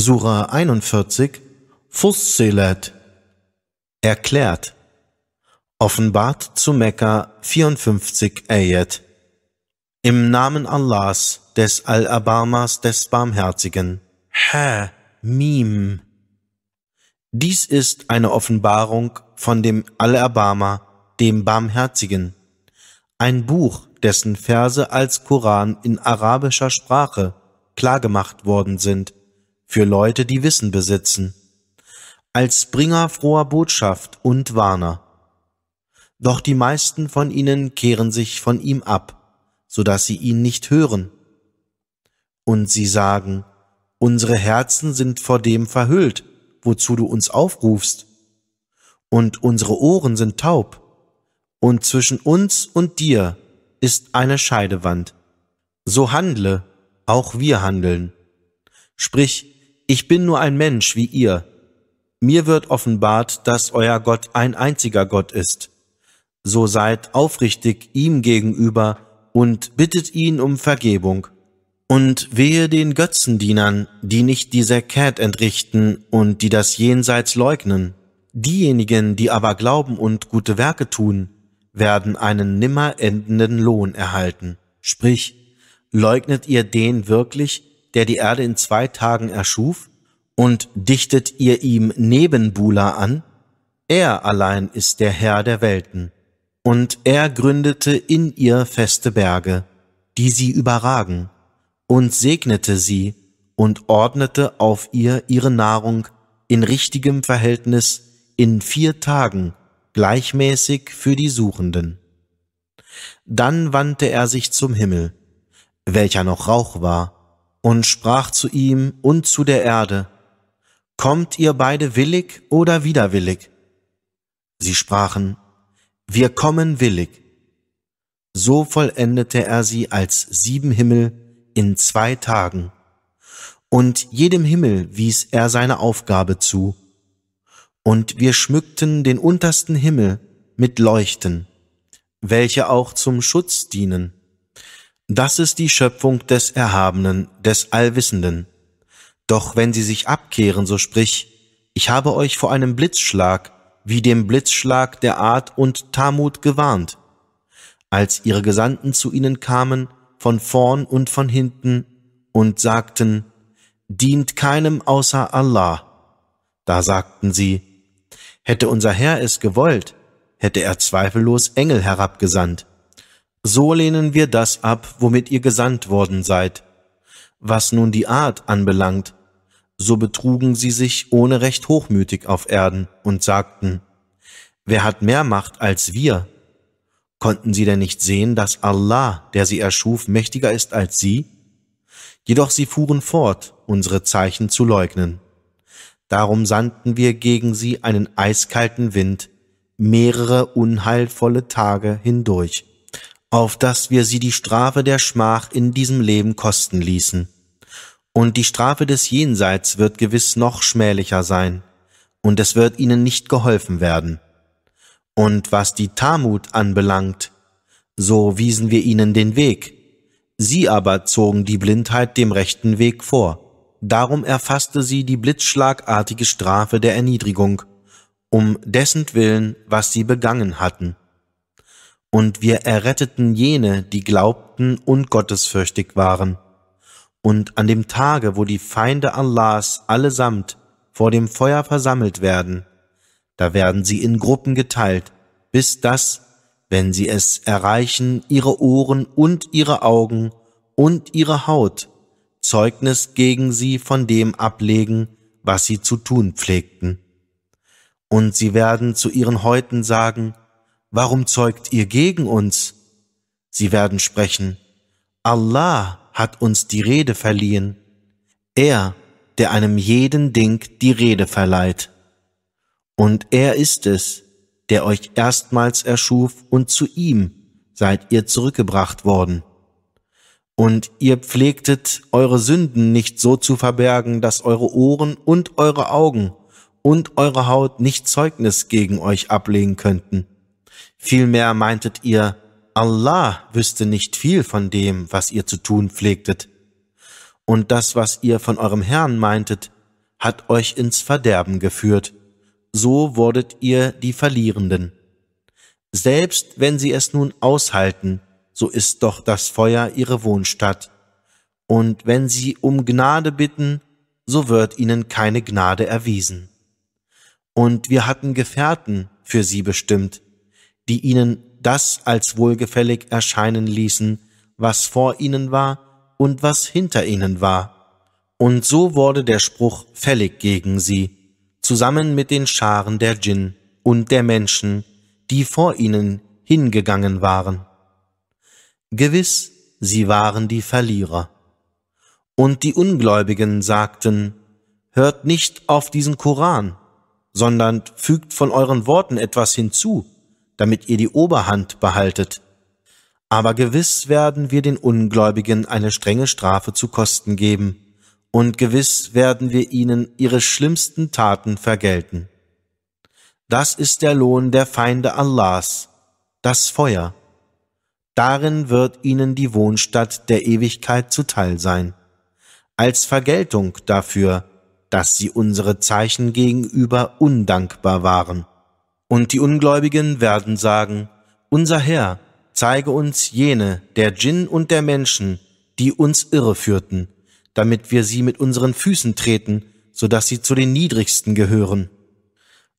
Surah 41, Fussilat, erklärt, offenbart zu Mekka 54 Ayat. Im Namen Allahs, des Al-Abamas, des Barmherzigen. Ha, Mim. Dies ist eine Offenbarung von dem Al-Abama, dem Barmherzigen. Ein Buch, dessen Verse als Koran in arabischer Sprache klargemacht worden sind – für Leute, die Wissen besitzen, als Bringer froher Botschaft und Warner. Doch die meisten von ihnen kehren sich von ihm ab, so dass sie ihn nicht hören. Und sie sagen, unsere Herzen sind vor dem verhüllt, wozu du uns aufrufst, und unsere Ohren sind taub, und zwischen uns und dir ist eine Scheidewand. So handle, auch wir handeln. Sprich, ich bin nur ein Mensch wie ihr. Mir wird offenbart, dass euer Gott ein einziger Gott ist. So seid aufrichtig ihm gegenüber und bittet ihn um Vergebung. Und wehe den Götzendienern, die nicht die Sekät entrichten und die das Jenseits leugnen. Diejenigen, die aber glauben und gute Werke tun, werden einen nimmer endenden Lohn erhalten. Sprich, leugnet ihr den wirklich, der die Erde in zwei Tagen erschuf, und dichtet ihr ihm Nebenbuhler an, er allein ist der Herr der Welten, und er gründete in ihr feste Berge, die sie überragen, und segnete sie und ordnete auf ihr ihre Nahrung in richtigem Verhältnis in vier Tagen gleichmäßig für die Suchenden. Dann wandte er sich zum Himmel, welcher noch Rauch war, und sprach zu ihm und zu der Erde, Kommt ihr beide willig oder widerwillig? Sie sprachen, Wir kommen willig. So vollendete er sie als sieben Himmel in zwei Tagen. Und jedem Himmel wies er seine Aufgabe zu. Und wir schmückten den untersten Himmel mit Leuchten, welche auch zum Schutz dienen das ist die Schöpfung des Erhabenen, des Allwissenden. Doch wenn sie sich abkehren, so sprich, ich habe euch vor einem Blitzschlag, wie dem Blitzschlag der Art und Tamut gewarnt. Als ihre Gesandten zu ihnen kamen, von vorn und von hinten, und sagten, dient keinem außer Allah. Da sagten sie, hätte unser Herr es gewollt, hätte er zweifellos Engel herabgesandt so lehnen wir das ab, womit ihr gesandt worden seid. Was nun die Art anbelangt, so betrugen sie sich ohne recht hochmütig auf Erden und sagten, Wer hat mehr Macht als wir? Konnten sie denn nicht sehen, dass Allah, der sie erschuf, mächtiger ist als sie? Jedoch sie fuhren fort, unsere Zeichen zu leugnen. Darum sandten wir gegen sie einen eiskalten Wind mehrere unheilvolle Tage hindurch auf dass wir sie die Strafe der Schmach in diesem Leben kosten ließen. Und die Strafe des Jenseits wird gewiss noch schmählicher sein, und es wird ihnen nicht geholfen werden. Und was die Tamut anbelangt, so wiesen wir ihnen den Weg, sie aber zogen die Blindheit dem rechten Weg vor. Darum erfasste sie die blitzschlagartige Strafe der Erniedrigung, um dessen Willen, was sie begangen hatten. Und wir erretteten jene, die glaubten und gottesfürchtig waren. Und an dem Tage, wo die Feinde Allahs allesamt vor dem Feuer versammelt werden, da werden sie in Gruppen geteilt, bis das, wenn sie es erreichen, ihre Ohren und ihre Augen und ihre Haut Zeugnis gegen sie von dem ablegen, was sie zu tun pflegten. Und sie werden zu ihren Häuten sagen, warum zeugt ihr gegen uns? Sie werden sprechen, Allah hat uns die Rede verliehen, er, der einem jeden Ding die Rede verleiht. Und er ist es, der euch erstmals erschuf, und zu ihm seid ihr zurückgebracht worden. Und ihr pflegtet eure Sünden nicht so zu verbergen, dass eure Ohren und eure Augen und eure Haut nicht Zeugnis gegen euch ablegen könnten. Vielmehr meintet ihr, Allah wüsste nicht viel von dem, was ihr zu tun pflegtet. Und das, was ihr von eurem Herrn meintet, hat euch ins Verderben geführt. So wurdet ihr die Verlierenden. Selbst wenn sie es nun aushalten, so ist doch das Feuer ihre Wohnstatt. Und wenn sie um Gnade bitten, so wird ihnen keine Gnade erwiesen. Und wir hatten Gefährten für sie bestimmt, die ihnen das als wohlgefällig erscheinen ließen, was vor ihnen war und was hinter ihnen war. Und so wurde der Spruch fällig gegen sie, zusammen mit den Scharen der Djinn und der Menschen, die vor ihnen hingegangen waren. Gewiss, sie waren die Verlierer. Und die Ungläubigen sagten, hört nicht auf diesen Koran, sondern fügt von euren Worten etwas hinzu, damit ihr die Oberhand behaltet. Aber gewiss werden wir den Ungläubigen eine strenge Strafe zu Kosten geben, und gewiss werden wir ihnen ihre schlimmsten Taten vergelten. Das ist der Lohn der Feinde Allahs, das Feuer. Darin wird ihnen die Wohnstatt der Ewigkeit zuteil sein, als Vergeltung dafür, dass sie unsere Zeichen gegenüber undankbar waren. Und die Ungläubigen werden sagen, unser Herr, zeige uns jene der Djinn und der Menschen, die uns irreführten, damit wir sie mit unseren Füßen treten, so dass sie zu den Niedrigsten gehören.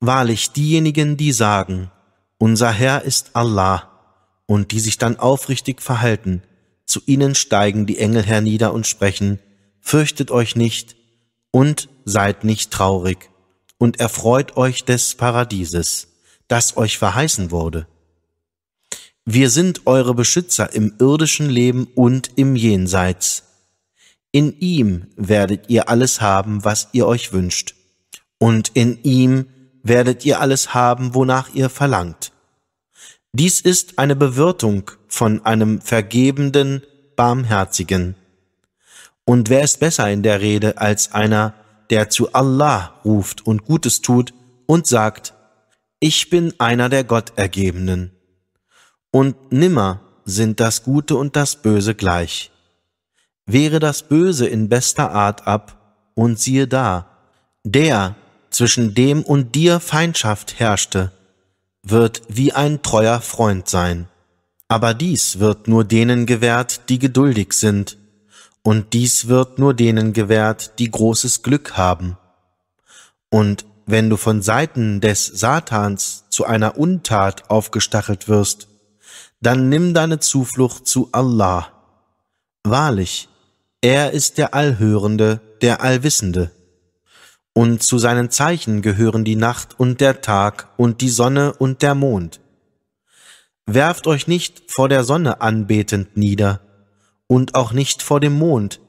Wahrlich diejenigen, die sagen, unser Herr ist Allah, und die sich dann aufrichtig verhalten, zu ihnen steigen die Engel hernieder und sprechen, fürchtet euch nicht und seid nicht traurig und erfreut euch des Paradieses das euch verheißen wurde. Wir sind eure Beschützer im irdischen Leben und im Jenseits. In ihm werdet ihr alles haben, was ihr euch wünscht. Und in ihm werdet ihr alles haben, wonach ihr verlangt. Dies ist eine Bewirtung von einem vergebenden, barmherzigen. Und wer ist besser in der Rede als einer, der zu Allah ruft und Gutes tut und sagt, ich bin einer der Gottergebenen. Und nimmer sind das Gute und das Böse gleich. Wehre das Böse in bester Art ab, und siehe da, der zwischen dem und dir Feindschaft herrschte, wird wie ein treuer Freund sein. Aber dies wird nur denen gewährt, die geduldig sind, und dies wird nur denen gewährt, die großes Glück haben. Und wenn du von Seiten des Satans zu einer Untat aufgestachelt wirst, dann nimm deine Zuflucht zu Allah. Wahrlich, er ist der Allhörende, der Allwissende. Und zu seinen Zeichen gehören die Nacht und der Tag und die Sonne und der Mond. Werft euch nicht vor der Sonne anbetend nieder und auch nicht vor dem Mond,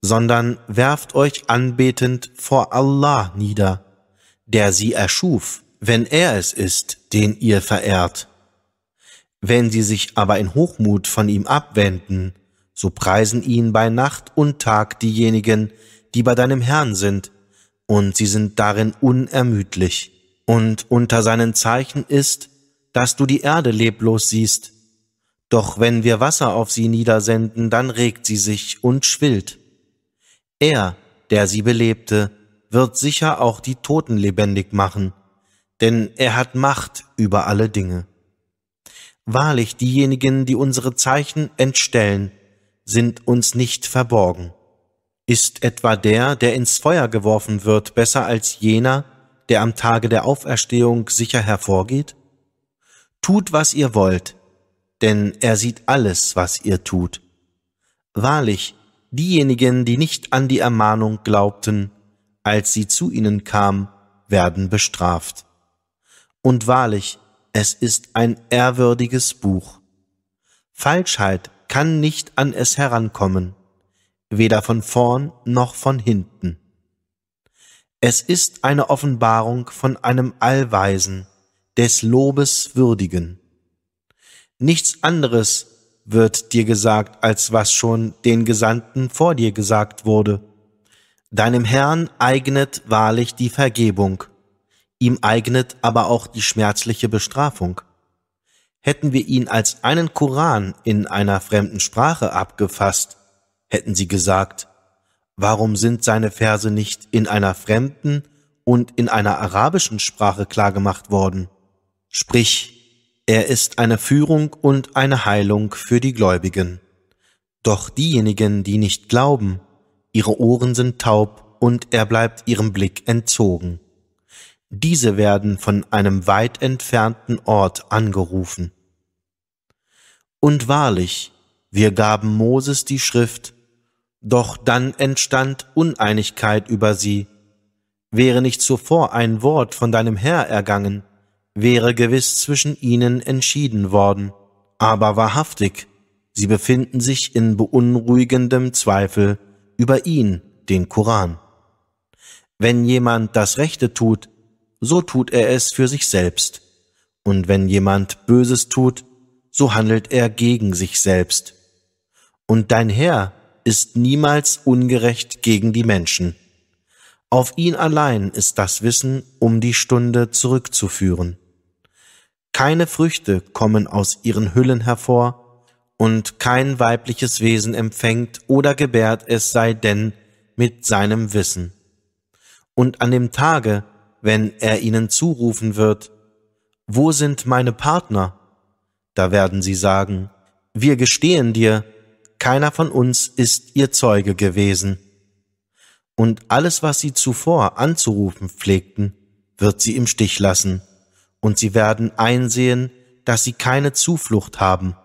sondern werft euch anbetend vor Allah nieder der sie erschuf, wenn er es ist, den ihr verehrt. Wenn sie sich aber in Hochmut von ihm abwenden, so preisen ihn bei Nacht und Tag diejenigen, die bei deinem Herrn sind, und sie sind darin unermüdlich. Und unter seinen Zeichen ist, dass du die Erde leblos siehst. Doch wenn wir Wasser auf sie niedersenden, dann regt sie sich und schwillt. Er, der sie belebte, wird sicher auch die Toten lebendig machen, denn er hat Macht über alle Dinge. Wahrlich, diejenigen, die unsere Zeichen entstellen, sind uns nicht verborgen. Ist etwa der, der ins Feuer geworfen wird, besser als jener, der am Tage der Auferstehung sicher hervorgeht? Tut, was ihr wollt, denn er sieht alles, was ihr tut. Wahrlich, diejenigen, die nicht an die Ermahnung glaubten, als sie zu ihnen kam, werden bestraft. Und wahrlich, es ist ein ehrwürdiges Buch. Falschheit kann nicht an es herankommen, weder von vorn noch von hinten. Es ist eine Offenbarung von einem Allweisen, des Lobes würdigen. Nichts anderes wird dir gesagt, als was schon den Gesandten vor dir gesagt wurde, Deinem Herrn eignet wahrlich die Vergebung, ihm eignet aber auch die schmerzliche Bestrafung. Hätten wir ihn als einen Koran in einer fremden Sprache abgefasst, hätten sie gesagt, warum sind seine Verse nicht in einer fremden und in einer arabischen Sprache klargemacht worden? Sprich, er ist eine Führung und eine Heilung für die Gläubigen. Doch diejenigen, die nicht glauben, ihre Ohren sind taub und er bleibt ihrem Blick entzogen. Diese werden von einem weit entfernten Ort angerufen. Und wahrlich, wir gaben Moses die Schrift, doch dann entstand Uneinigkeit über sie. Wäre nicht zuvor ein Wort von deinem Herr ergangen, wäre gewiss zwischen ihnen entschieden worden. Aber wahrhaftig, sie befinden sich in beunruhigendem Zweifel über ihn, den Koran. Wenn jemand das Rechte tut, so tut er es für sich selbst, und wenn jemand Böses tut, so handelt er gegen sich selbst. Und dein Herr ist niemals ungerecht gegen die Menschen. Auf ihn allein ist das Wissen um die Stunde zurückzuführen. Keine Früchte kommen aus ihren Hüllen hervor, und kein weibliches Wesen empfängt oder gebärt, es sei denn mit seinem Wissen. Und an dem Tage, wenn er ihnen zurufen wird, wo sind meine Partner? Da werden sie sagen, wir gestehen dir, keiner von uns ist ihr Zeuge gewesen. Und alles, was sie zuvor anzurufen pflegten, wird sie im Stich lassen, und sie werden einsehen, dass sie keine Zuflucht haben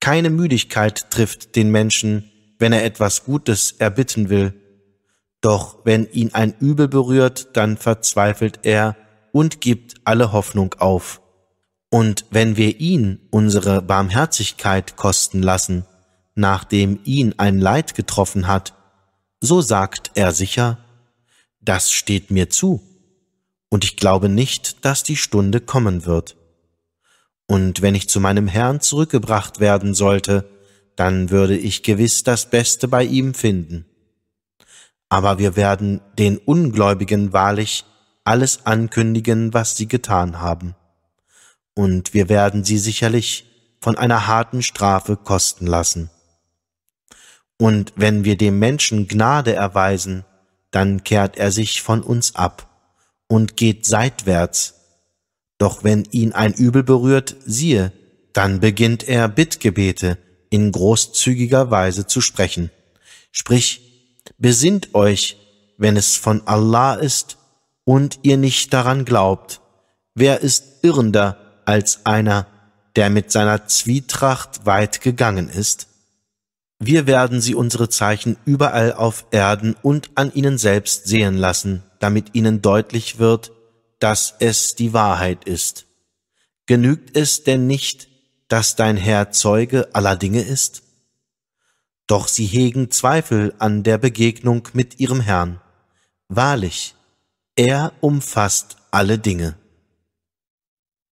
keine Müdigkeit trifft den Menschen, wenn er etwas Gutes erbitten will. Doch wenn ihn ein Übel berührt, dann verzweifelt er und gibt alle Hoffnung auf. Und wenn wir ihn unsere Barmherzigkeit kosten lassen, nachdem ihn ein Leid getroffen hat, so sagt er sicher, das steht mir zu, und ich glaube nicht, dass die Stunde kommen wird und wenn ich zu meinem Herrn zurückgebracht werden sollte, dann würde ich gewiss das Beste bei ihm finden. Aber wir werden den Ungläubigen wahrlich alles ankündigen, was sie getan haben. Und wir werden sie sicherlich von einer harten Strafe kosten lassen. Und wenn wir dem Menschen Gnade erweisen, dann kehrt er sich von uns ab und geht seitwärts doch wenn ihn ein Übel berührt, siehe, dann beginnt er Bittgebete in großzügiger Weise zu sprechen. Sprich, besinnt euch, wenn es von Allah ist und ihr nicht daran glaubt. Wer ist irrender als einer, der mit seiner Zwietracht weit gegangen ist? Wir werden sie unsere Zeichen überall auf Erden und an ihnen selbst sehen lassen, damit ihnen deutlich wird, dass es die Wahrheit ist. Genügt es denn nicht, dass dein Herr Zeuge aller Dinge ist? Doch sie hegen Zweifel an der Begegnung mit ihrem Herrn. Wahrlich, er umfasst alle Dinge.